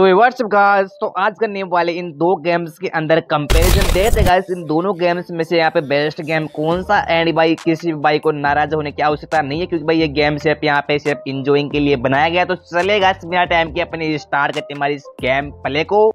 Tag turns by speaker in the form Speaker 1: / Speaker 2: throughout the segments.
Speaker 1: so what's up guys तो आज करने वाले इन दो गेम्स के अंदर कंपैरिजन देते गाइस इन दोनों गेम्स में से यहाँ पे बेस्ट गेम कौन सा एंड भाई किसी भाई को नाराज होने की आवश्यकता नहीं है क्योंकि भाई ये गेम सिर्फ यहाँ पे सिर्फ इंजॉइंग के लिए बनाया गया तो चलेगा गाइस टाइम के अपने स्टार करते हमारी इस गेम प्ले को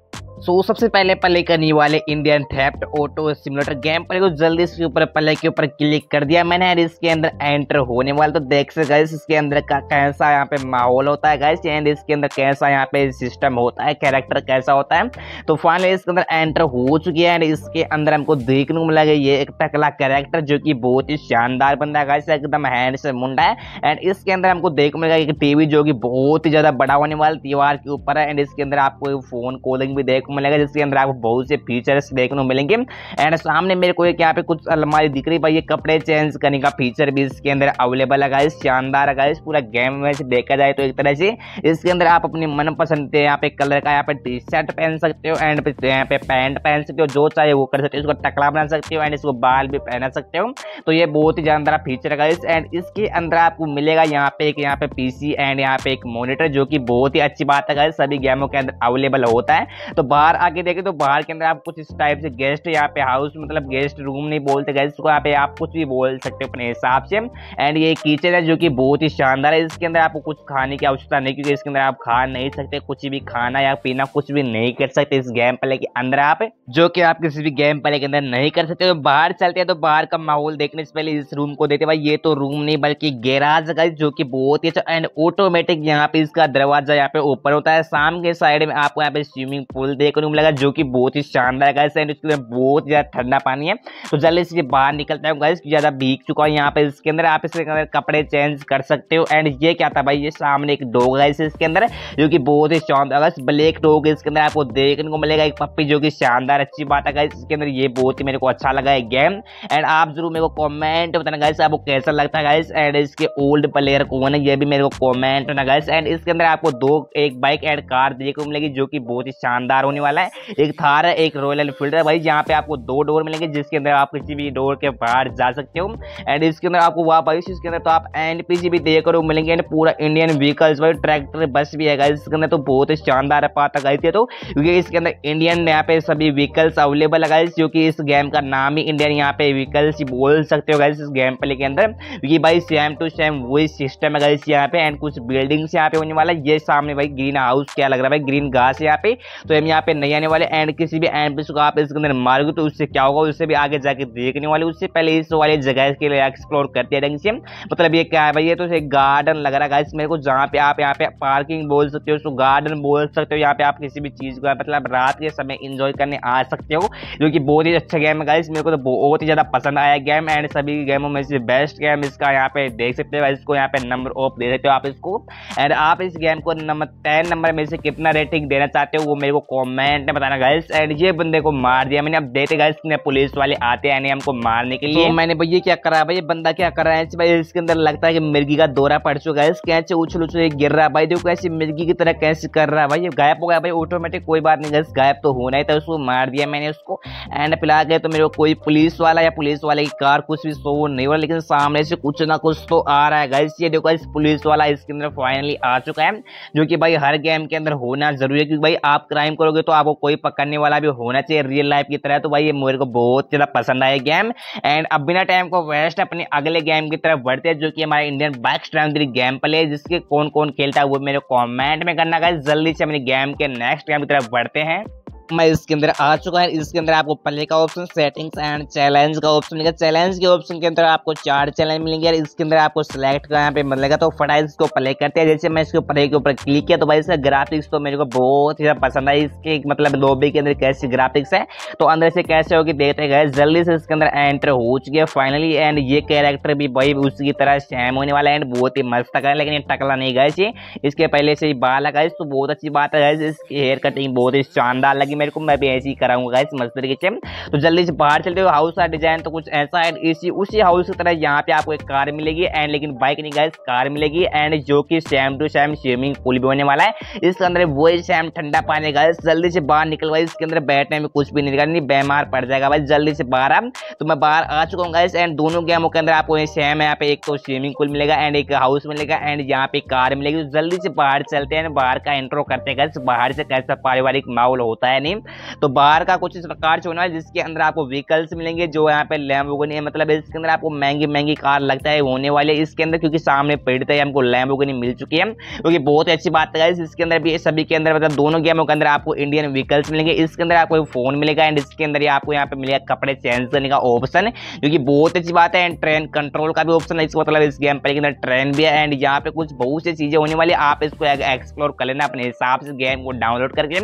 Speaker 1: सो so, सबसे पहले पहले करने वाले Indian theft auto simulator game पर को जल्दी इसके ऊपर पहले के ऊपर क्लिक कर दिया मैंने यार इसके अंदर एंटर होने वाला तो देख सकते गाइस इसके अंदर का कैसा यहाँ पे माहौल होता है गाइस एंड इसके अंदर कैसा यहाँ पे सिस्टम होता है कैरेक्टर कैसा होता है तो फाइनली इसके अंदर एंटर हो चुकी है एंड इसके अंदर हमको देखने को मिला ये एक टकला कैरेक्टर जो कि बहुत ही शानदार बंदा है गाइस एकदम हैंड से मुंडा है एंड इसके अंदर हमको देखने मिलेगा एक टीवी जो कि बहुत ही ज़्यादा बड़ा होने वाला दीवार के ऊपर है एंड इसके अंदर आपको फोन कॉलिंग भी देख मिलेगा जिसके अंदर आपको बहुत से फीचर्स देखने को मिलेंगे एंड सामने मेरे को यहाँ पे कुछ अलमारी दिख रही भाई ये कपड़े चेंज करने का फीचर भी इसके अंदर अवेलेबल है गाइस शानदार है गाइस पूरा गेम में से देखा जाए तो एक तरह से इसके अंदर आप अपने मनपसंद यहाँ पे कलर का यहाँ पे टी शर्ट पहन सकते हो एंड यहाँ पे पैंट पहन सकते हो जो चाहे वो कर सकते हो इसको टकला बना सकते हो एंड इसको बाल भी पहना सकते हो तो ये बहुत ही शानदार फीचर है गाइस एंड इसके अंदर आपको मिलेगा यहाँ पे एक यहाँ पे पीसी एंड यहाँ पे एक मॉनिटर जो कि बहुत ही अच्छी बात है गाइस सभी गेमों के अंदर अवेलेबल होता है तो बात बाहर आके देखे तो बाहर के अंदर आप कुछ इस टाइप से गेस्ट यहाँ पे हाउस मतलब गेस्ट रूम नहीं बोलते गेस्ट को यहाँ पे आप कुछ भी बोल सकते हो अपने हिसाब से एंड ये किचन है जो कि बहुत ही शानदार है इसके अंदर आपको कुछ खाने की आवश्यकता नहीं क्योंकि इसके अंदर आप खा नहीं सकते कुछ भी खाना या पीना कुछ भी नहीं कर सकते इस गेम प्ले के अंदर आप जो कि आप किसी भी गेम प्ले के अंदर नहीं कर सकते तो बाहर चलते हैं तो बाहर का माहौल देखने से पहले इस रूम को देते भाई ये तो रूम नहीं बल्कि गैराज का जो कि बहुत ही अच्छा एंड ऑटोमेटिक यहाँ पे इसका दरवाजा यहाँ पे ओपन होता है शाम के साइड में आपको यहाँ पे स्विमिंग पूल देखने को मिलेगा जो कि बहुत ही शानदार गैस एंड इसके अंदर बहुत ज़्यादा ठंडा पानी है तो जल्दी से बाहर निकलता हूँ गैस ज़्यादा भीग चुका है यहाँ पे इसके अंदर आप इसके अंदर कपड़े चेंज कर सकते हो एंड ये क्या था भाई ये सामने एक डोग है इसके अंदर जो कि बहुत ही शानदार गैस ब्लैक डोग इसके अंदर आपको देखने को मिलेगा एक पप्पी जो कि शानदार अच्छी बात है इसके अंदर ये बहुत ही मेरे को अच्छा लगा है गेम एंड आप जरूर मेरे को कॉमेंट बताना गाइस आपको कैसा लगता है गाइस एंड इसके ओल्ड प्लेयर कौन है ये भी मेरे को कॉमेंट होना गाइस एंड इसके अंदर आपको दो एक बाइक एंड कार देखने को मिलेगी जो की बहुत ही शानदार होने होने वाला है एक थार है एक रॉयल एनफील्ड है भाई यहाँ पे आपको दो डोर मिलेंगे जिसके अंदर आप किसी भी डोर के बाहर जा सकते हो एंड इसके अंदर आपको वहाँ भाई इसके अंदर तो आप एन भी देख रहे हो मिलेंगे एंड पूरा इंडियन व्हीकल्स भाई ट्रैक्टर बस भी है इसके अंदर तो बहुत ही शानदार है पाता गाइस ये तो क्योंकि इसके अंदर इंडियन यहाँ पे सभी व्हीकल्स अवेलेबल है गाइस क्योंकि इस गेम का नाम ही इंडियन यहाँ पे व्हीकल्स ही बोल सकते हो गाइस इस गेम प्ले के अंदर क्योंकि भाई सेम टू सेम वही सिस्टम है गाइस यहाँ पे एंड कुछ बिल्डिंग्स यहाँ पे होने वाला है ये सामने भाई ग्रीन हाउस क्या लग रहा है भाई ग्रीन घास यहाँ पे तो हम यहाँ पे नहीं आने वाले एंड किसी भी एंड पीस को आप इसके अंदर मारोगे तो उससे क्या होगा उससे भी आगे जाके देखने वाले उससे पहले इस वाली जगह के लिए एक्सप्लोर करते रहेंगे सेम मतलब ये क्या है भाई ये तो एक गार्डन लग रहा है इस मेरे को जहाँ पे आप यहाँ पे पार्किंग बोल सकते हो उसको गार्डन बोल सकते हो यहाँ पे आप किसी भी चीज़ को मतलब रात के समय इंजॉय करने आ सकते हो जो कि बहुत ही अच्छा गेम है गाइस मेरे को तो बहुत ही ज़्यादा पसंद आया गेम एंड सभी गेमों में से बेस्ट गेम इसका यहाँ पे देख सकते हो इसको यहाँ पे नंबर ऑफ दे सकते हो आप इसको एंड आप इस गेम को नंबर टेन नंबर में से कितना रेटिंग देना चाहते हो वो मेरे को कॉमेंट कमेंट में बताना गर्ल्स एंड ये बंदे को मार दिया मैंने अब देते गर्ल्स ने पुलिस वाले आते हैं हमको मारने के तो लिए तो मैंने भैया क्या करा भाई ये बंदा क्या कर रहा है इसके अंदर लगता है कि मिर्गी का दौरा पड़ चुका है कैसे उछल उछल गिर रहा है भाई देखो कैसे मिर्गी की तरह कैसे कर रहा है भाई गायब हो गया भाई ऑटोमेटिक कोई बात नहीं गर्ल्स गायब तो होना ही था उसको मार दिया मैंने उसको एंड पिला गए तो मेरे को कोई पुलिस वाला या पुलिस वाले की कार कुछ भी शो नहीं हो रहा लेकिन सामने से कुछ ना कुछ तो आ रहा है गर्ल्स ये देखो इस पुलिस वाला इसके अंदर फाइनली आ चुका है जो कि भाई हर गेम के अंदर होना जरूरी है क्योंकि भाई आप क्राइम करोगे तो आपको कोई पकड़ने वाला भी होना चाहिए रियल लाइफ की तरह तो भाई ये मेरे को बहुत ज़्यादा पसंद आया गेम एंड अब बिना टाइम को वेस्ट अपने अगले गेम की तरफ बढ़ते हैं जो कि हमारे Indian bike strong game play जिसके कौन कौन खेलता है वो मेरे कॉमेंट में करना का जल्दी से अपने गेम के नेक्स्ट गेम की तरफ बढ़ते हैं मैं इसके अंदर आ चुका है इसके अंदर आपको प्ले का ऑप्शन सेटिंग्स एंड चैलेंज का ऑप्शन मिलेगा चैलेंज के ऑप्शन के अंदर आपको चार चैलेंज मिलेंगे और इसके अंदर आपको सिलेक्ट का यहाँ पे मिलेगा तो फटाइज इसको प्ले करते हैं जैसे मैं इसके प्ले के ऊपर क्लिक किया तो भाई इसका ग्राफिक्स तो मेरे को बहुत ही पसंद है इसके मतलब लोबी के अंदर कैसी ग्राफिक्स है तो अंदर से कैसे होगी देखते गए जल्दी से इसके अंदर एंटर हो चुके हैं फाइनली एंड ये कैरेक्टर भी भाई उसकी तरह सेम होने वाला है एंड बहुत ही मस्त है लेकिन ये टकला नहीं गए इसके पहले से ही बाल लगा तो बहुत अच्छी बात है इसकी हेयर कटिंग बहुत ही शानदार लगी मेरे को मैं भी ऐसे ही कराऊंगा गाइस मस्त तरीके से तो जल्दी से बाहर चलते हो हाउस का डिजाइन तो कुछ ऐसा है इसी उसी हाउस की तरह यहाँ पे आपको एक कार मिलेगी एंड लेकिन बाइक नहीं गाइस कार मिलेगी एंड जो कि same to same swimming pool भी होने वाला है इसके अंदर वो सेम ठंडा पानी गाइस जल्दी से बाहर निकल गाइस इसके अंदर बैठने में कुछ भी नहीं करनी बीमार पड़ जाएगा भाई जल्दी से बाहर आप तो मैं बाहर आ चुका हूँ गाइस एंड दोनों गेमों के अंदर आपको सेम यहाँ पे एक तो स्विमिंग पूल मिलेगा एंड एक हाउस मिलेगा एंड यहाँ पे कार मिलेगी तो जल्दी से बाहर चलते हैं बाहर का इंट्रो करते हैं गाइस बाहर से कैसा पारिवारिक माहौल होता है नेम तो बाहर का कुछ इस प्रकार से होने वाला जिसके अंदर आपको व्हीकल्स मिलेंगे जो यहाँ पे लैम्बोगनी है मतलब इसके अंदर आपको महंगी महंगी कार लगता है होने वाले इसके अंदर क्योंकि सामने पेड़ है हमको लैम्बोगनी मिल चुकी है क्योंकि बहुत अच्छी बात है इसके अंदर भी सभी के अंदर मतलब दोनों गेमों के अंदर आपको इंडियन व्हीकल्स मिलेंगे इसके अंदर आपको फोन मिलेगा एंड इसके अंदर आपको यहाँ पे मिलेगा कपड़े चेंज करने का ऑप्शन क्योंकि बहुत अच्छी बात है एंड ट्रेन कंट्रोल का भी ऑप्शन है इसको मतलब इस गेम पर अंदर ट्रेन भी है एंड यहाँ पे कुछ बहुत सी चीज़ें होने वाली आप इसको एक्सप्लोर कर लेना अपने हिसाब से गेम को डाउनलोड करके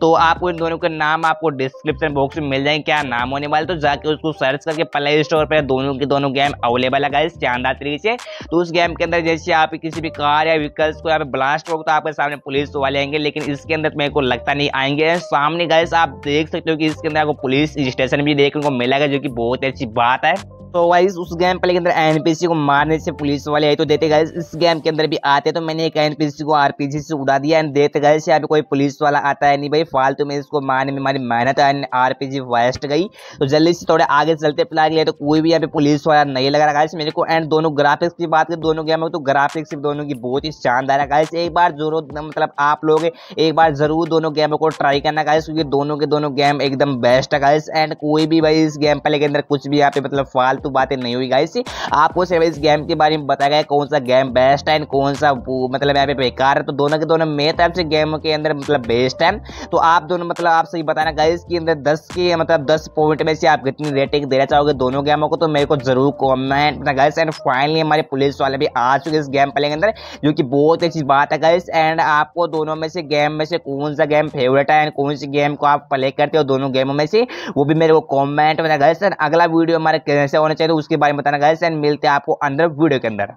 Speaker 1: तो आपको इन दोनों दोनों के नाम आपको डिस्क्रिप्शन बॉक्स में मिल जाएंगे क्या नाम होने वाले तो जाके उसको सर्च करके प्ले स्टोर पर दोनों के दोनों गेम अवेलेबल है गाइस शानदार तरीके से तो उस गेम के अंदर जैसे आप किसी भी कार या व्हीकल्स को यहाँ पे ब्लास्ट हो तो आपके सामने पुलिस वाले आएंगे लेकिन इसके अंदर मेरे को लगता नहीं आएंगे सामने गाइस आप देख सकते हो कि इसके अंदर आपको पुलिस स्टेशन भी देखने को मिलेगा जो कि बहुत अच्छी बात है तो वाइज उस गेम पहले के अंदर एन को मारने से पुलिस वाले आई तो देते गए इस गेम के अंदर भी आते तो मैंने एक एन को आर से उड़ा दिया एंड देते गए से कोई पुलिस वाला आता है नहीं भाई फालतू में इसको मारने में हमारी मेहनत एंड आर वेस्ट गई तो जल्दी से थोड़े आगे चलते प्ला गया तो कोई भी यहाँ पे पुलिस वाला नहीं लग रहा मेरे को एंड दोनों ग्राफिक्स की बात करें दोनों गेम में तो ग्राफिक्स दोनों की बहुत ही शानदार है गाइस एक बार जरूर मतलब आप लोग एक बार जरूर दोनों गेमों को ट्राई करना गाइस क्योंकि दोनों के दोनों गेम एकदम बेस्ट है गाइस एंड कोई भी भाई इस गेम पहले के अंदर कुछ भी यहाँ पे मतलब फालतू फालतू तो बातें नहीं हुई गाइस आपको सिर्फ इस गेम के बारे में बताया गया कौन सा गेम बेस्ट है कौन सा मतलब यहाँ पे बेकार है तो दोनों के दोनों मेरे तरफ से गेम के अंदर मतलब बेस्ट है तो आप दोनों मतलब आप सही बताना गाइस कि अंदर दस के मतलब दस पॉइंट में से आप कितनी रेटिंग देना चाहोगे दोनों गेमों को तो मेरे को जरूर कॉमेंट गाइस एंड फाइनली हमारे पुलिस वाले भी आ चुके इस गेम प्ले के अंदर जो कि बहुत अच्छी बात है गाइस एंड आपको दोनों में से गेम में से कौन सा गेम फेवरेट है एंड कौन सी गेम को आप प्ले करते हो दोनों गेमों में से वो भी मेरे को कॉमेंट में गाइस एंड अगला वीडियो हमारे कैसे होना चाहिए तो उसके बारे में बताना गाइस एंड मिलते हैं आपको अंदर वीडियो के अंदर